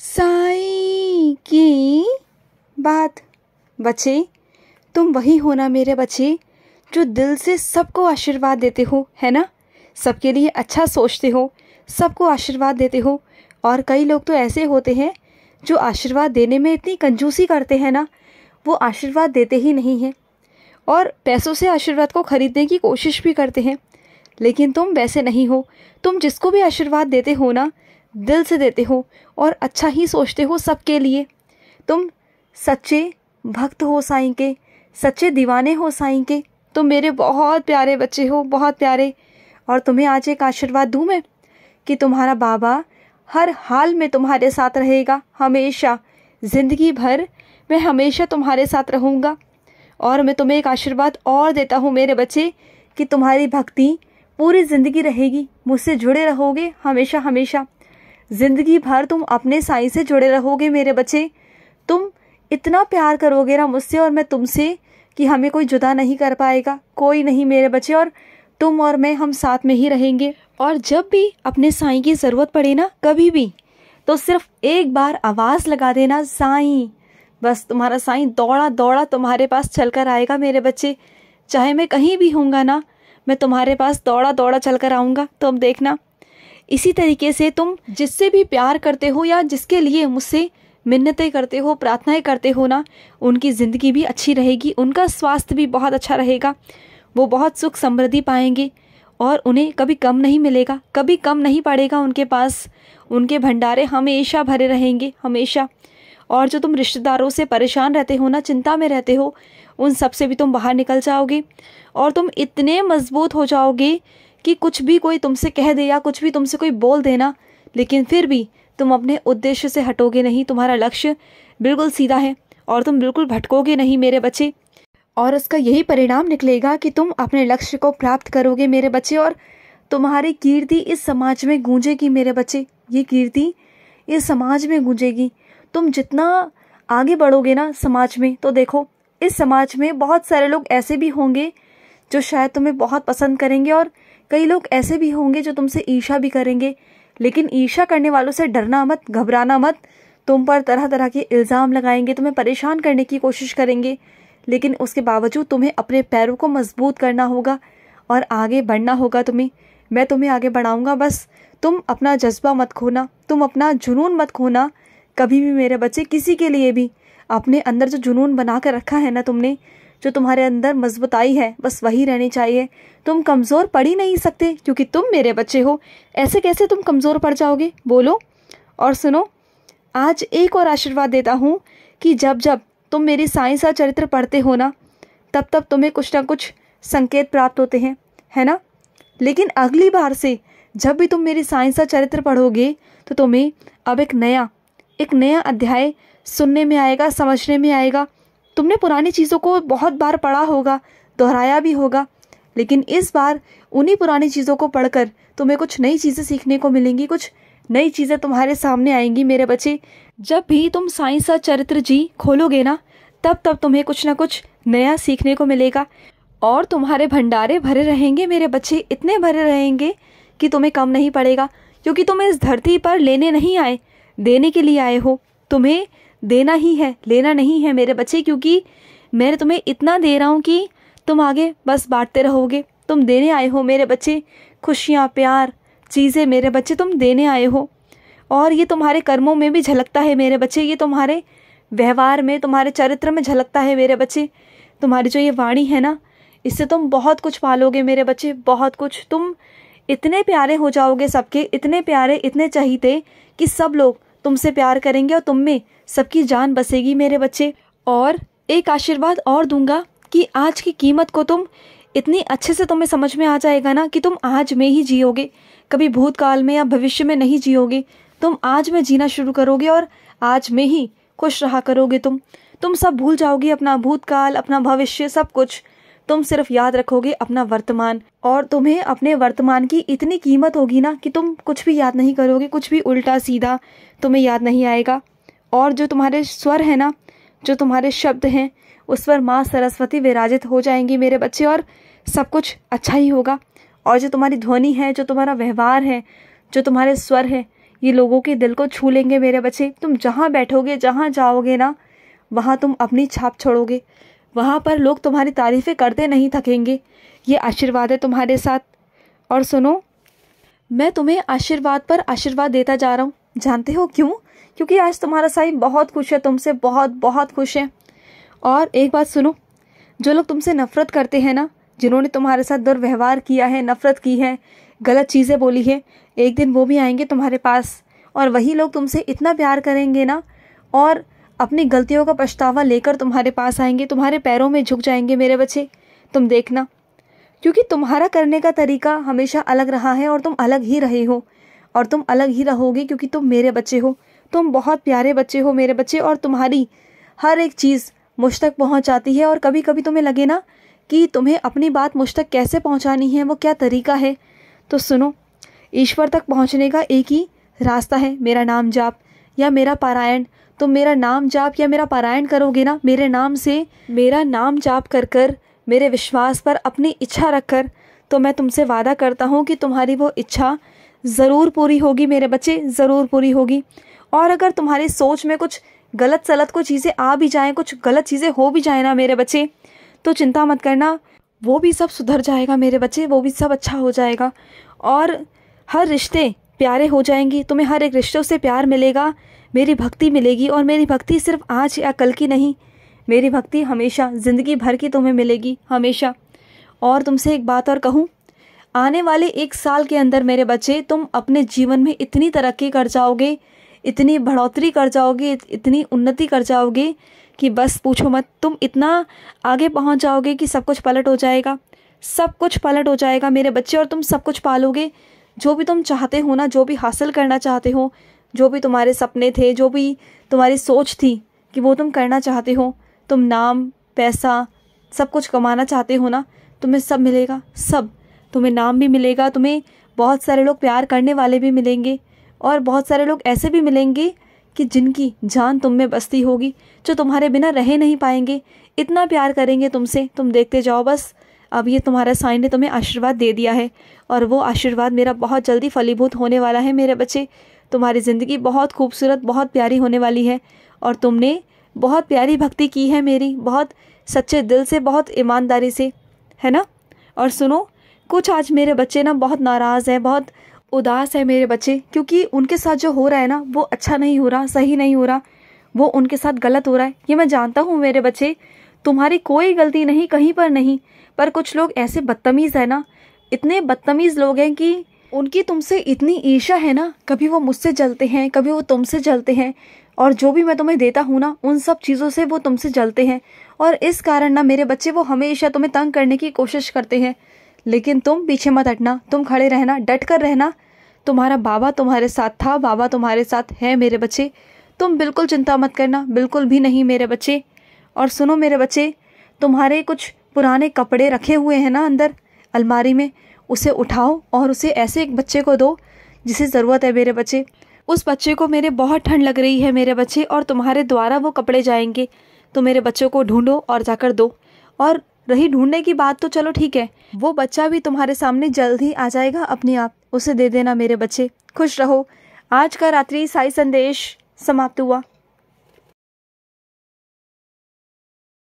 साई की बात बच्चे तुम वही हो ना मेरे बच्चे जो दिल से सबको आशीर्वाद देते हो है ना सबके लिए अच्छा सोचते हो सबको आशीर्वाद देते हो और कई लोग तो ऐसे होते हैं जो आशीर्वाद देने में इतनी कंजूसी करते हैं ना वो आशीर्वाद देते ही नहीं हैं और पैसों से आशीर्वाद को ख़रीदने की कोशिश भी करते हैं लेकिन तुम वैसे नहीं हो तुम जिसको भी आशीर्वाद देते हो ना दिल से देते हो और अच्छा ही सोचते हो सबके लिए तुम सच्चे भक्त हो साईं के सच्चे दीवाने हो साईं के तुम मेरे बहुत प्यारे बच्चे हो बहुत प्यारे और तुम्हें आज एक आशीर्वाद दूँ मैं कि तुम्हारा बाबा हर हाल में तुम्हारे साथ रहेगा हमेशा ज़िंदगी भर मैं हमेशा तुम्हारे साथ रहूँगा और मैं तुम्हें एक आशीर्वाद और देता हूँ मेरे बच्चे कि तुम्हारी भक्ति पूरी ज़िंदगी रहेगी मुझसे जुड़े रहोगे हमेशा हमेशा जिंदगी भर तुम अपने साई से जुड़े रहोगे मेरे बच्चे तुम इतना प्यार करोगे ना मुझसे और मैं तुमसे कि हमें कोई जुदा नहीं कर पाएगा कोई नहीं मेरे बच्चे और तुम और मैं हम साथ में ही रहेंगे और जब भी अपने साई की ज़रूरत पड़े ना कभी भी तो सिर्फ एक बार आवाज़ लगा देना साई बस तुम्हारा साई दौड़ा दौड़ा तुम्हारे पास चल कर आएगा मेरे बच्चे चाहे मैं कहीं भी हूँगा ना मैं तुम्हारे पास दौड़ा दौड़ा चल कर आऊँगा तुम देखना इसी तरीके से तुम जिससे भी प्यार करते हो या जिसके लिए मुझसे मिन्नतें करते हो प्रार्थनाएं करते हो ना उनकी ज़िंदगी भी अच्छी रहेगी उनका स्वास्थ्य भी बहुत अच्छा रहेगा वो बहुत सुख समृद्धि पाएंगे और उन्हें कभी कम नहीं मिलेगा कभी कम नहीं पड़ेगा उनके पास उनके भंडारे हमेशा भरे रहेंगे हमेशा और जो तुम रिश्तेदारों से परेशान रहते हो ना चिंता में रहते हो उन सब से भी तुम बाहर निकल जाओगे और तुम इतने मजबूत हो जाओगे कि कुछ भी कोई तुमसे कह दे या कुछ भी तुमसे कोई बोल देना लेकिन फिर भी तुम अपने उद्देश्य से हटोगे नहीं तुम्हारा लक्ष्य बिल्कुल सीधा है और तुम बिल्कुल भटकोगे नहीं मेरे बच्चे और उसका यही परिणाम निकलेगा कि तुम अपने लक्ष्य को प्राप्त करोगे मेरे बच्चे और तुम्हारी कीर्ति इस समाज में गूंजेगी मेरे बच्चे ये कीर्ति इस समाज में गूंजेगी तुम जितना आगे बढ़ोगे ना समाज में तो देखो इस समाज में बहुत सारे लोग ऐसे भी होंगे जो शायद तुम्हें बहुत पसंद करेंगे और कई लोग ऐसे भी होंगे जो तुमसे ईर्षा भी करेंगे लेकिन ईर्षा करने वालों से डरना मत घबराना मत तुम पर तरह तरह के इल्ज़ाम लगाएंगे तुम्हें परेशान करने की कोशिश करेंगे लेकिन उसके बावजूद तुम्हें अपने पैरों को मजबूत करना होगा और आगे बढ़ना होगा तुम्हें मैं तुम्हें आगे बढ़ाऊँगा बस तुम अपना जज्बा मत खोना तुम अपना जुनून मत खोना कभी भी मेरे बच्चे किसी के लिए भी अपने अंदर जो जुनून बना कर रखा है ना तुमने जो तुम्हारे अंदर मजबूताई है बस वही रहनी चाहिए तुम कमज़ोर पड़ ही नहीं सकते क्योंकि तुम मेरे बच्चे हो ऐसे कैसे तुम कमज़ोर पड़ जाओगे बोलो और सुनो आज एक और आशीर्वाद देता हूँ कि जब जब तुम मेरी साई सा चरित्र पढ़ते हो ना तब तब तुम्हें कुछ ना कुछ संकेत प्राप्त होते हैं है ना लेकिन अगली बार से जब भी तुम मेरी साइंस और चरित्र पढ़ोगे तो तुम्हें अब एक नया एक नया अध्याय सुनने में आएगा समझने में आएगा तुमने पुरानी चीज़ों को बहुत बार पढ़ा होगा दोहराया भी होगा लेकिन इस बार उन्हीं पुरानी चीज़ों को पढ़कर तुम्हें कुछ नई चीज़ें सीखने को मिलेंगी कुछ नई चीज़ें तुम्हारे सामने आएंगी मेरे बच्चे जब भी तुम साइंस और चरित्र जी खोलोगे ना तब तब तुम्हें कुछ ना कुछ नया सीखने को मिलेगा और तुम्हारे भंडारे भरे रहेंगे मेरे बच्चे इतने भरे रहेंगे कि तुम्हें कम नहीं पड़ेगा क्योंकि तुम इस धरती पर लेने नहीं आए देने के लिए आए हो तुम्हें देना ही है लेना नहीं है मेरे बच्चे क्योंकि मैंने तुम्हें इतना दे रहा हूँ कि तुम आगे बस बांटते रहोगे तुम देने आए हो मेरे बच्चे खुशियाँ प्यार चीज़ें मेरे बच्चे तुम देने आए हो और ये तुम्हारे कर्मों में भी झलकता है मेरे बच्चे ये तुम्हारे व्यवहार में तुम्हारे चरित्र में झलकता है मेरे बच्चे तुम्हारी जो ये वाणी है ना इससे तुम बहुत कुछ पालोगे मेरे बच्चे बहुत कुछ तुम इतने प्यारे हो जाओगे सबके इतने प्यारे इतने चहीते कि सब लोग तुमसे प्यार करेंगे और तुम में सबकी जान बसेगी मेरे बच्चे और एक आशीर्वाद और दूंगा कि आज की कीमत को तुम इतनी अच्छे से तुम्हें समझ में आ जाएगा ना कि तुम आज में ही जियोगे कभी भूतकाल में या भविष्य में नहीं जियोगे तुम आज में जीना शुरू करोगे और आज में ही खुश रहा करोगे तुम तुम सब भूल जाओगे अपना भूतकाल अपना भविष्य सब कुछ तुम सिर्फ याद रखोगे अपना वर्तमान और तुम्हें अपने वर्तमान की इतनी कीमत होगी ना कि तुम कुछ भी याद नहीं करोगे कुछ भी उल्टा सीधा तुम्हें याद नहीं आएगा और जो तुम्हारे स्वर है ना जो तुम्हारे शब्द हैं उस पर माँ सरस्वती विराजित हो जाएंगी मेरे बच्चे और सब कुछ अच्छा ही होगा और जो तुम्हारी ध्वनि है जो तुम्हारा व्यवहार है जो तुम्हारे स्वर है ये लोगों के दिल को छू लेंगे मेरे बच्चे तुम जहाँ बैठोगे जहाँ जाओगे ना वहाँ तुम अपनी छाप छोड़ोगे वहाँ पर लोग तुम्हारी तारीफ़ें करते नहीं थकेंगे ये आशीर्वाद है तुम्हारे साथ और सुनो मैं तुम्हें आशीर्वाद पर आशीर्वाद देता जा रहा हूँ जानते हो क्यों क्योंकि आज तुम्हारा साई बहुत खुश है तुमसे बहुत बहुत खुश है और एक बात सुनो जो लोग तुमसे नफ़रत करते हैं ना जिन्होंने तुम्हारे साथ दुर्व्यवहार किया है नफ़रत की है गलत चीज़ें बोली है एक दिन वो भी आएंगे तुम्हारे पास और वही लोग तुमसे इतना प्यार करेंगे ना और अपनी गलतियों का पछतावा लेकर तुम्हारे पास आएंगे तुम्हारे पैरों में झुक जाएंगे मेरे बच्चे तुम देखना क्योंकि तुम्हारा करने का तरीका हमेशा अलग रहा है और तुम अलग ही रहे हो और तुम अलग ही रहोगे क्योंकि तुम मेरे बच्चे हो तुम बहुत प्यारे बच्चे हो मेरे बच्चे और तुम्हारी हर एक चीज़ मुझ तक पहुँच जाती है और कभी कभी तुम्हें लगे ना कि तुम्हें अपनी बात मुझ तक कैसे पहुँचानी है वो क्या तरीका है तो सुनो ईश्वर तक पहुँचने का एक ही रास्ता है मेरा नाम जाप या मेरा पारायण तुम तो मेरा नाम जाप या मेरा पारायण करोगे ना मेरे नाम से मेरा नाम जाप कर कर मेरे विश्वास पर अपनी इच्छा रख कर तो मैं तुमसे वादा करता हूँ कि तुम्हारी वो इच्छा ज़रूर पूरी होगी मेरे बच्चे ज़रूर पूरी होगी और अगर तुम्हारी सोच में कुछ गलत सलत को चीज़ें आ भी जाएँ कुछ गलत चीज़ें हो भी जाए ना मेरे बच्चे तो चिंता मत करना वो भी सब सुधर जाएगा मेरे बच्चे वो भी सब अच्छा हो जाएगा और हर रिश्ते प्यारे हो जाएंगी तुम्हें हर एक रिश्तों से प्यार मिलेगा मेरी भक्ति मिलेगी और मेरी भक्ति सिर्फ आज या कल की नहीं मेरी भक्ति हमेशा ज़िंदगी भर की तुम्हें मिलेगी हमेशा और तुमसे एक बात और कहूँ आने वाले एक साल के अंदर मेरे बच्चे तुम अपने जीवन में इतनी तरक्की कर जाओगे इतनी बढ़ोतरी कर जाओगे इतनी उन्नति कर जाओगे कि बस पूछो मत तुम इतना आगे पहुंच जाओगे कि सब कुछ पलट हो जाएगा सब कुछ पलट हो जाएगा मेरे बच्चे और तुम सब कुछ पालोगे जो भी तुम चाहते हो ना जो भी हासिल करना चाहते हो जो भी तुम्हारे सपने थे जो भी तुम्हारी सोच थी कि वो तुम करना चाहते हो तुम नाम पैसा सब कुछ कमाना चाहते हो ना तुम्हें सब मिलेगा सब तुम्हें नाम भी मिलेगा तुम्हें बहुत सारे लोग प्यार करने वाले भी मिलेंगे और बहुत सारे लोग ऐसे भी मिलेंगे कि जिनकी जान तुम में बसती होगी जो तुम्हारे बिना रह नहीं पाएंगे इतना प्यार करेंगे तुमसे तुम देखते जाओ बस अब ये तुम्हारा साइन ने तुम्हें आशीर्वाद दे दिया है और वो आशीर्वाद मेरा बहुत जल्दी फलीभूत होने वाला है मेरे बच्चे तुम्हारी ज़िंदगी बहुत खूबसूरत बहुत प्यारी होने वाली है और तुमने बहुत प्यारी भक्ति की है मेरी बहुत सच्चे दिल से बहुत ईमानदारी से है ना और सुनो कुछ आज मेरे बच्चे ना बहुत नाराज़ हैं बहुत उदास है मेरे बच्चे क्योंकि उनके साथ जो हो रहा है ना वो अच्छा नहीं हो रहा सही नहीं हो रहा वो उनके साथ गलत हो रहा है ये मैं जानता हूँ मेरे बच्चे तुम्हारी कोई गलती नहीं कहीं पर नहीं पर कुछ लोग ऐसे बदतमीज़ है ना इतने बदतमीज़ लोग हैं कि उनकी तुमसे इतनी ईर्षा है ना कभी वो मुझसे जलते हैं कभी वो तुमसे जलते हैं और जो भी मैं तुम्हें देता हूँ ना उन सब चीज़ों से वो तुमसे जलते हैं और इस कारण ना मेरे बच्चे वो हमेशा तुम्हें तंग करने की कोशिश करते हैं लेकिन तुम पीछे मत हटना तुम खड़े रहना डट कर रहना तुम्हारा बाबा तुम्हारे साथ था बाबा तुम्हारे साथ है मेरे बच्चे तुम बिल्कुल चिंता मत करना बिल्कुल भी नहीं मेरे बच्चे और सुनो मेरे बच्चे तुम्हारे कुछ पुराने कपड़े रखे हुए हैं ना अंदर अलमारी में उसे उठाओ और उसे ऐसे एक बच्चे को दो जिसे ज़रूरत है मेरे बच्चे उस बच्चे को मेरे बहुत ठंड लग रही है मेरे बच्चे और तुम्हारे द्वारा वो कपड़े जाएंगे तो मेरे बच्चों को ढूंढो और जाकर दो और रही ढूंढने की बात तो चलो ठीक है वो बच्चा भी तुम्हारे सामने जल्द ही आ जाएगा अपने आप उसे दे देना मेरे बच्चे खुश रहो आज का रात्रि साई संदेश समाप्त हुआ